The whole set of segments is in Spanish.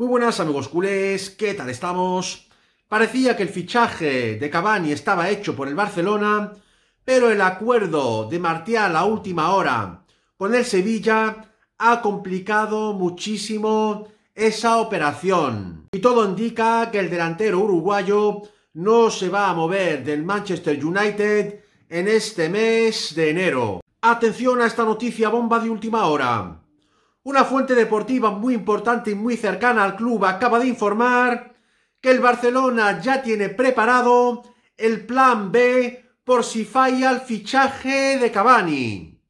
Muy buenas amigos culés, ¿qué tal estamos? Parecía que el fichaje de Cavani estaba hecho por el Barcelona, pero el acuerdo de Martial a última hora con el Sevilla ha complicado muchísimo esa operación. Y todo indica que el delantero uruguayo no se va a mover del Manchester United en este mes de enero. Atención a esta noticia bomba de última hora. Una fuente deportiva muy importante y muy cercana al club acaba de informar que el Barcelona ya tiene preparado el plan B por si falla el fichaje de Cavani.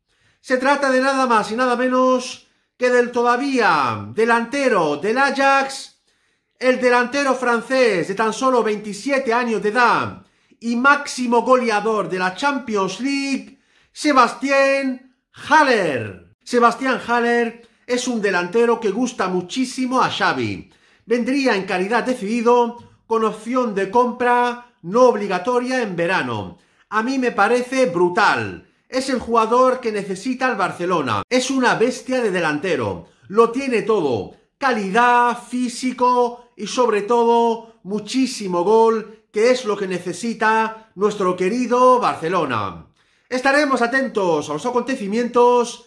Se trata de nada más y nada menos que del todavía delantero del Ajax, el delantero francés de tan solo 27 años de edad y máximo goleador de la Champions League, Sebastián Haller. Sebastián Haller es un delantero que gusta muchísimo a Xavi. Vendría en calidad decidido con opción de compra no obligatoria en verano. A mí me parece brutal. Es el jugador que necesita el Barcelona. Es una bestia de delantero. Lo tiene todo. Calidad, físico y sobre todo muchísimo gol, que es lo que necesita nuestro querido Barcelona. Estaremos atentos a los acontecimientos